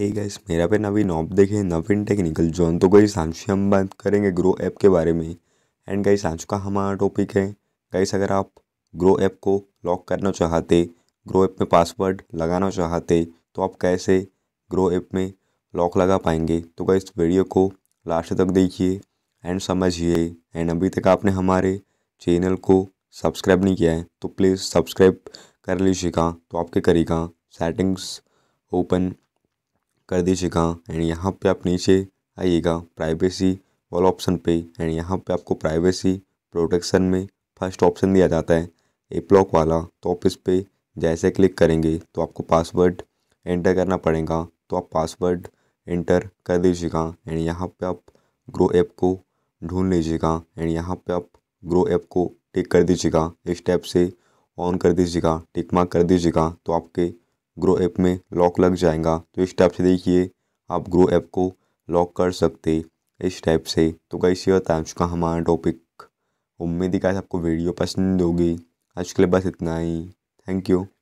हे hey guys मेरा पे नवीन op देखें नवीन टेक्निकल जोन तो गई आज हम बात करेंगे ग्रो ऐप के बारे में एंड गाइस आज का हमारा टॉपिक है गाइस अगर आप ग्रो ऐप को लॉक करना चाहते ग्रो ऐप में पासवर्ड लगाना चाहते तो आप कैसे ग्रो ऐप में लॉक लगा पाएंगे तो गाइस वीडियो को लास्ट तक देखिए एंड समझिए एंड अभी तक आपने हमारे चैनल को सब्सक्राइब नहीं किया है तो प्लीज़ सब्सक्राइब कर लीजिएगा तो आपके करेगा सेटिंग्स ओपन कर दीजिएगा एंड यहाँ पे आप नीचे आइएगा प्राइवेसी वाला ऑप्शन पे एंड यहाँ पे आपको प्राइवेसी प्रोटेक्शन में फर्स्ट ऑप्शन दिया जाता है एप्लॉक वाला तो आप इस पर जैसे क्लिक करेंगे तो आपको पासवर्ड एंटर करना पड़ेगा तो आप पासवर्ड एंटर कर दीजिएगा एंड यहाँ पे आप ग्रो ऐप को ढूंढ लीजिएगा एंड यहाँ पे आप ग्रो ऐप को टिक कर दीजिएगा इस टैप से ऑन कर दीजिएगा टिक मार्क कर दीजिएगा तो आपके ग्रो ऐप में लॉक लग जाएगा तो इस टाइप से देखिए आप ग्रो ऐप को लॉक कर सकते इस टाइप से तो कैसे होता है उसका हमारा टॉपिक उम्मीद है आपको वीडियो पसंद होगी आज के लिए बस इतना ही थैंक यू